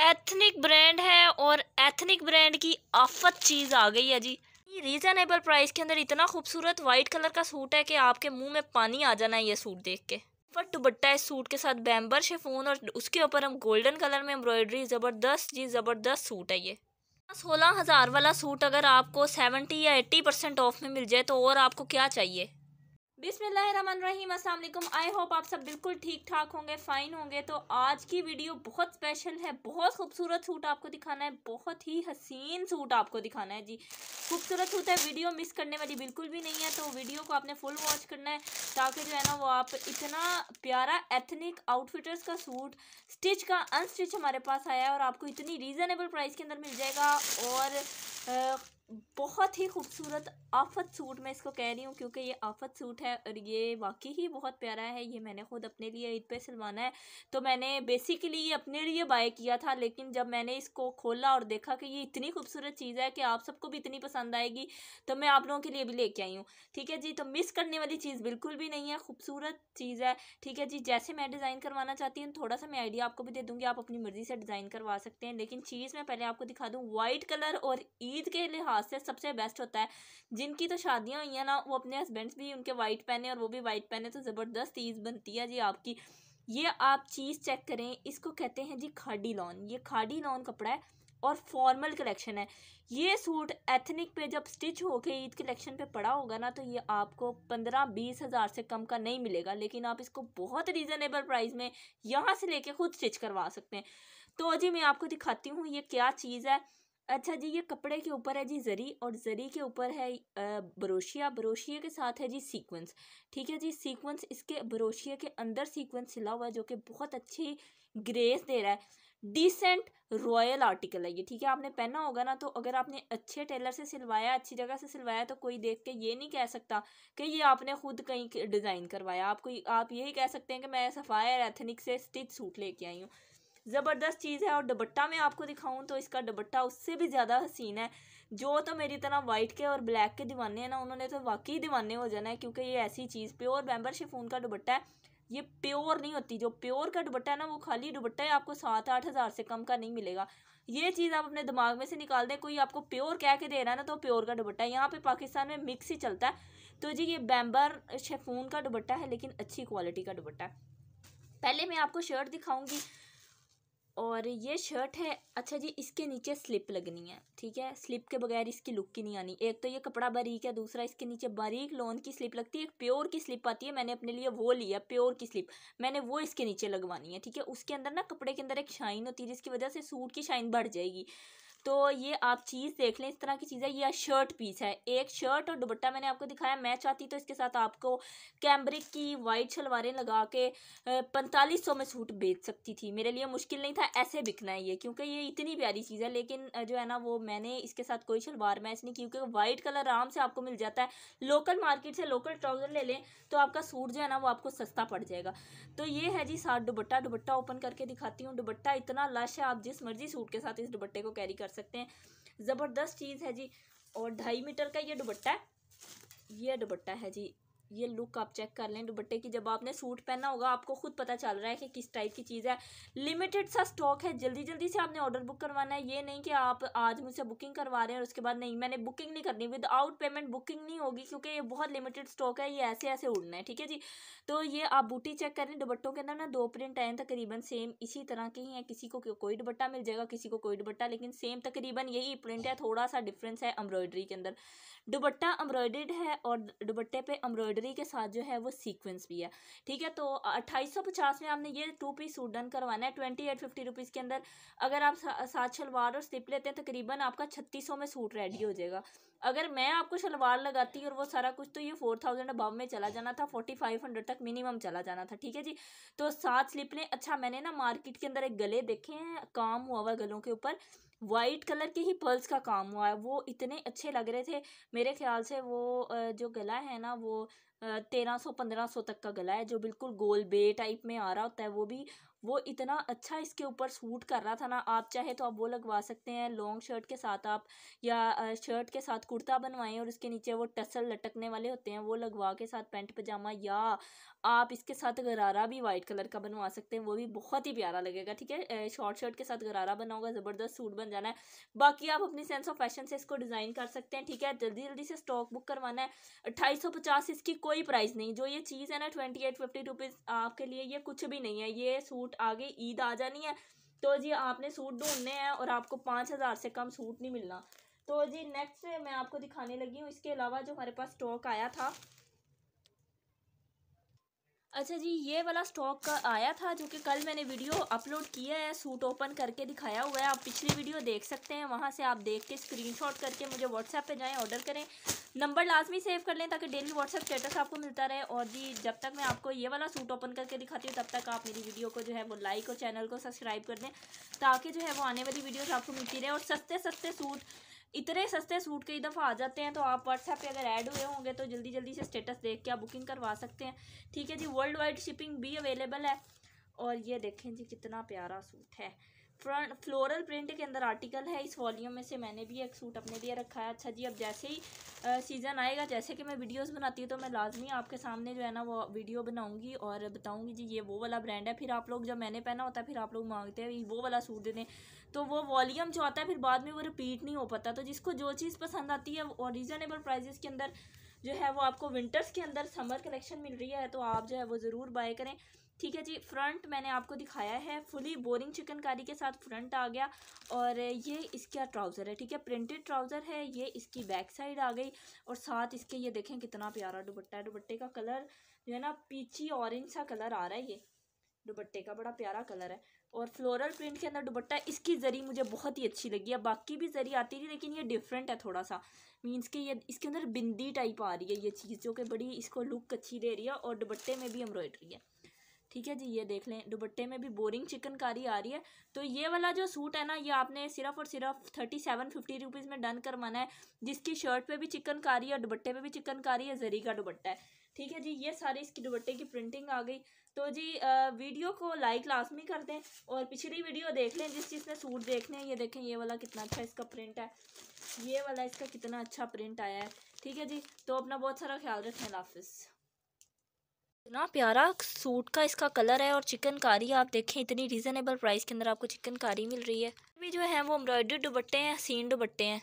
ethnic brand है और ethnic brand की आफत चीज़ आ गई है जी रीज़नेबल प्राइस के अंदर इतना खूबसूरत वाइट कलर का सूट है कि आपके मुंह में पानी आ जाना है ये सूट देख के फट दुबट्टा इस सूट के साथ बैम्बर शेफोन और उसके ऊपर हम गोल्डन कलर में एम्ब्रॉयडरी ज़बरदस्त जी ज़बरदस्त सूट है ये सोलह हज़ार वाला सूट अगर आपको सेवेंटी या एट्टी परसेंट ऑफ में मिल जाए तो और आपको क्या चाहिए बिसमीम अल्लाम आई होप आप सब बिल्कुल ठीक ठाक होंगे फ़ाइन होंगे तो आज की वीडियो बहुत स्पेशल है बहुत खूबसूरत सूट आपको दिखाना है बहुत ही हसीन सूट आपको दिखाना है जी खूबसूरत सूट है वीडियो मिस करने वाली बिल्कुल भी नहीं है तो वीडियो को आपने फुल वॉच करना है ताकि जो है ना वो आप इतना प्यारा एथनिक आउटफिटर्स का सूट स्टिच का अनस्टिच हमारे पास आया है और आपको इतनी रीज़नेबल प्राइस के अंदर मिल जाएगा और बहुत ही खूबसूरत आफत सूट मैं इसको कह रही हूँ क्योंकि ये आफत सूट है और ये वाकई ही बहुत प्यारा है ये मैंने खुद अपने लिए ईद पे सिलवाना है तो मैंने बेसिकली ये अपने लिए बाय किया था लेकिन जब मैंने इसको खोला और देखा कि ये इतनी खूबसूरत चीज़ है कि आप सबको भी इतनी पसंद आएगी तो मैं आप लोगों के लिए भी लेके आई हूँ ठीक है जी तो मिस करने वाली चीज़ बिल्कुल भी नहीं है खूबसूरत चीज़ है ठीक है जी जैसे मैं डिज़ाइन करवाना चाहती हूँ थोड़ा सा मैं आइडिया आपको भी दे दूँगी आप अपनी मर्ज़ी से डिज़ाइन करवा सकते हैं लेकिन चीज़ मैं पहले आपको दिखा दूँ वाइट कलर और ईद के लिहाज वास्ते सबसे बेस्ट होता है जिनकी तो शादियाँ हुई हैं ना वो अपने हस्बैंड भी उनके वाइट पहने और वो भी वाइट पहने तो ज़बरदस्त चीज़ बनती है जी आपकी ये आप चीज़ चेक करें इसको कहते हैं जी खाडी लॉन ये खाडी लॉन कपड़ा है और फॉर्मल कलेक्शन है ये सूट एथनिक पे जब स्टिच होके ईद कलेक्शन पे पड़ा होगा ना तो ये आपको पंद्रह बीस हज़ार से कम का नहीं मिलेगा लेकिन आप इसको बहुत रीज़नेबल प्राइस में यहाँ से लेके खुद स्टिच करवा सकते हैं तो जी मैं आपको दिखाती हूँ ये क्या चीज़ है अच्छा जी ये कपड़े के ऊपर है जी ज़री और ज़री के ऊपर है बरोशिया बरोशिया के साथ है जी सीक्वेंस ठीक है जी सीक्वेंस इसके बरोशिया के अंदर सीक्वेंस सिला हुआ है जो कि बहुत अच्छी ग्रेस दे रहा है डिसेंट रॉयल आर्टिकल है ये ठीक है आपने पहना होगा ना तो अगर आपने अच्छे टेलर से सिलवाया अच्छी जगह से सिलवाया तो कोई देख के ये नहीं कह सकता कि ये आपने खुद कहीं डिज़ाइन करवाया आप कोई आप यही कह सकते हैं कि मैं सफ़ायर एथनिक से स्टिच सूट लेके आई हूँ ज़बरदस्त चीज़ है और दुबट्टा मैं आपको दिखाऊँ तो इसका दुबट्टा उससे भी ज़्यादा हसीन है जो तो मेरी तरह वाइट के और ब्लैक के दीवाने हैं ना उन्होंने तो वाकई दीवाने हो जाना है क्योंकि ये ऐसी चीज़ प्योर मेम्बर शिफोन का दुबट्टा है ये प्योर नहीं होती जो प्योर का दुबट्टा है ना वो खाली दुबट्टा है आपको सात आठ हज़ार से कम का नहीं मिलेगा ये चीज़ आप अपने दिमाग में से निकाल दें कोई आपको प्योर कह के दे रहा है ना तो प्योर का दुबट्टा है यहाँ पे पाकिस्तान में मिक्स ही चलता है तो जी ये बैम्बर शेफून का दुबट्टा है लेकिन अच्छी क्वालिटी का दुबट्टा है पहले मैं आपको शर्ट दिखाऊंगी और ये शर्ट है अच्छा जी इसके नीचे स्लिप लगनी है ठीक है स्लिप के बगैर इसकी लुक ही नहीं आनी एक तो ये कपड़ा बारीक है दूसरा इसके नीचे बारीक लोन की स्लिप लगती है एक प्योर की स्लिप आती है मैंने अपने लिए वो लिया प्योर की स्लिप मैंने वो इसके नीचे लगवानी है ठीक है उसके अंदर ना कपड़े के अंदर एक शाइन होती है जिसकी वजह से सूट की शाइन बढ़ जाएगी तो ये आप चीज़ देख लें इस तरह की चीज़ है शर्ट पीस है एक शर्ट और दुपट्टा मैंने आपको दिखाया मैं चाहती तो इसके साथ आपको कैम्ब्रिक की वाइट शलवारें लगा के पैंतालीस सौ में सूट बेच सकती थी मेरे लिए मुश्किल नहीं था ऐसे बिकना है ये क्योंकि ये इतनी प्यारी चीज़ है लेकिन जो है ना वो मैंने इसके साथ कोई शलवार मैच नहीं क्योंकि वाइट कलर आराम से आपको मिल जाता है लोकल मार्केट से लोकल ट्राउज़र ले लें तो आपका सूट जो है ना वो आपको सस्ता पड़ जाएगा तो ये है जी साथ दुबट्टा दुबट्टा ओपन करके दिखाती हूँ दुबट्टा इतना लश है आप जिस मर्जी सूट के साथ इस दुबट्टे को कैरी कर सकते हैं ज़बरदस्त चीज़ है जी और ढाई मीटर का ये दुबट्टा है ये दुबट्टा है जी ये लुक आप चेक कर लें दुपट्टे की जब आपने सूट पहना होगा आपको खुद पता चल रहा है कि किस टाइप की चीज़ है लिमिटेड सा स्टॉक है जल्दी जल्दी से आपने ऑर्डर बुक करवाना है ये नहीं कि आप आज मुझसे बुकिंग करवा रहे हैं और उसके बाद नहीं मैंने बुकिंग नहीं करनी विदाउट पेमेंट बुकिंग नहीं होगी क्योंकि ये बहुत लिमिटेड स्टॉक है ये ऐसे ऐसे उड़ना है ठीक है जी तो ये आप बूटी चेक करें दुपट्टों के अंदर ना दो प्रिंट आए तकरीबन सेम इसी तरह के ही हैं किसी को कोई दुपट्टा मिल जाएगा किसी को कोई दुपट्टा लेकिन सेम तकरीबन यही प्रिंट है थोड़ा सा डिफरेंस है एम्ब्रॉयडरी के अंदर दुपट्टा एम्ब्रॉयडेड है और दुपट्टे पे एम्ब्रॉयडरी एम्ब्री के साथ जो है वो सीक्वेंस भी है ठीक है तो अट्ठाईस में आपने ये टू पीस सूट डन करवाना है ट्वेंटी एट फिफ्टी रुपीज़ के अंदर अगर आप सात शलवार और स्लिप लेते हैं तकरीबन तो आपका छत्तीस में सूट रेडी हो जाएगा अगर मैं आपको शलवार लगाती और वो सारा कुछ तो ये फोर थाउजेंड अबाव में चला जाना था फोर्टी फाइव हंड्रेड तक मिनिमम चला जाना था ठीक है जी तो सात स्लिप ने अच्छा मैंने ना मार्केट के अंदर एक गले देखे हैं काम हुआ हुआ गलों के ऊपर वाइट कलर के ही पर्ल्स का काम हुआ है वो इतने अच्छे लग रहे थे मेरे ख्याल से वो जो गला है ना वो तेरह सौ पंद्रह सौ तक का गला है जो बिल्कुल गोल बे टाइप में आ रहा होता है वो भी वो इतना अच्छा इसके ऊपर सूट कर रहा था ना आप चाहे तो आप वो लगवा सकते हैं लॉन्ग शर्ट के साथ आप या शर्ट के साथ कुर्ता बनवाएं और उसके नीचे वो टसल लटकने वाले होते हैं वो लगवा के साथ पैंट पजामा या आप इसके साथ गरारा भी वाइट कलर का बनवा सकते हैं वो भी बहुत ही प्यारा लगेगा ठीक है शॉर्ट शर्ट के साथ गरारा बना होगा ज़बरदस्त सूट बन जाना है बाकी आप अपनी सेंस ऑफ फैशन से इसको डिज़ाइन कर सकते हैं ठीक है जल्दी जल्दी से स्टॉक बुक करवाना है अट्ठाईस इसकी कोई प्राइस नहीं जो ये चीज़ है ना ट्वेंटी एट फिफ्टी रुपीज़ आपके लिए ये कुछ भी नहीं है ये सूट आगे ईद आ जानी है तो जी आपने सूट ढूंढने हैं और आपको पाँच हज़ार से कम सूट नहीं मिलना तो जी नेक्स्ट मैं आपको दिखाने लगी हूँ इसके अलावा जो हमारे पास स्टॉक आया था अच्छा जी ये वाला स्टॉक का आया था जो कि कल मैंने वीडियो अपलोड किया है सूट ओपन करके दिखाया हुआ है आप पिछली वीडियो देख सकते हैं वहाँ से आप देख के स्क्रीनशॉट करके मुझे व्हाट्सएप पे जाएं ऑर्डर करें नंबर लाजमी सेव कर लें ताकि डेली व्हाट्सएप स्टेटस आपको मिलता रहे और जी जब तक मैं आपको ये वाला सूट ओपन करके दिखाती हूँ तब तक आप मेरी वीडियो को जो है वो लाइक और चैनल को सब्सक्राइब कर दें ताकि जो है वो आने वाली वीडियोज़ आपको मिलती रहे और सस्ते सस्ते सूट इतने सस्ते सूट कई दफ़ा आ जाते हैं तो आप व्हाट्सएप पे अगर ऐड हुए होंगे तो जल्दी जल्दी से स्टेटस देख के आप बुकिंग करवा सकते हैं ठीक है जी वर्ल्ड वाइड शिपिंग भी अवेलेबल है और ये देखें जी कितना प्यारा सूट है फ्रंट फ्लोरल प्रिंट के अंदर आर्टिकल है इस वॉल्यूम में से मैंने भी एक सूट अपने लिए रखा है अच्छा जी अब जैसे ही सीज़न आएगा जैसे कि मैं वीडियोस बनाती हूँ तो मैं लाजमी आपके सामने जो है ना वो वीडियो बनाऊंगी और बताऊंगी जी ये वो वाला ब्रांड है फिर आप लोग जब मैंने पहना होता है फिर आप लोग मांगते हैं वो वाला सूट दे दें तो वो वॉल्यूम जो आता है फिर बाद में वो रिपीट नहीं हो पाता तो जिसको जो चीज़ पसंद आती है वो रीज़नेबल प्राइजेस के अंदर जो है वो आपको विंटर्स के अंदर समर कलेक्शन मिल रही है तो आप जो है वो ज़रूर बाय करें ठीक है जी फ्रंट मैंने आपको दिखाया है फुली बोरिंग चिकनकारी के साथ फ्रंट आ गया और ये इसका ट्राउज़र है ठीक है प्रिंटेड ट्राउज़र है ये इसकी बैक साइड आ गई और साथ इसके ये देखें कितना प्यारा दुपट्टा है दुपट्टे का कलर जो है ना पीची ऑरेंज सा कलर आ रहा है ये दुबट्टे का बड़ा प्यारा कलर है और फ्लोरल प्रिंट के अंदर है इसकी जरी मुझे बहुत ही अच्छी लगी है बाकी भी जरी आती थी लेकिन ये डिफरेंट है थोड़ा सा मीन्स कि ये इसके अंदर बिंदी टाइप आ रही है ये चीज़ जो कि बड़ी इसको लुक अच्छी दे रही है और दुबट्टे में भी एम्ब्रॉयडरी है ठीक है जी ये देख लें दुपट्टे में भी बोरिंग चिकनकारी आ रही है तो ये वाला जो सूट है ना ये आपने सिर्फ और सिर्फ थर्टी सेवन फिफ्टी रुपीज़ में डन करवाना है जिसकी शर्ट पे भी चिकनकारी है और दुपट्टे पे भी चिकनकारी है जरी का दुपट्टा है ठीक है जी ये सारी इसकी दुपट्टे की प्रिंटिंग आ गई तो जी आ, वीडियो को लाइक लाजमी कर दें और पिछली वीडियो देख लें जिस चीज़ में सूट देखने हैं ये देखें ये वाला कितना अच्छा इसका प्रिंट है ये वाला इसका कितना अच्छा प्रिंट आया है ठीक है जी तो अपना बहुत सारा ख्याल रखें हाफिज़ इतना प्यारा सूट का इसका कलर है और चिकनकारी आप देखें इतनी रीज़नेबल प्राइस के अंदर आपको चिकनकारी मिल रही है भी जो है वो एम्ब्रॉयडर्ड दुपट्टे हैं सीन दुपट्टे हैं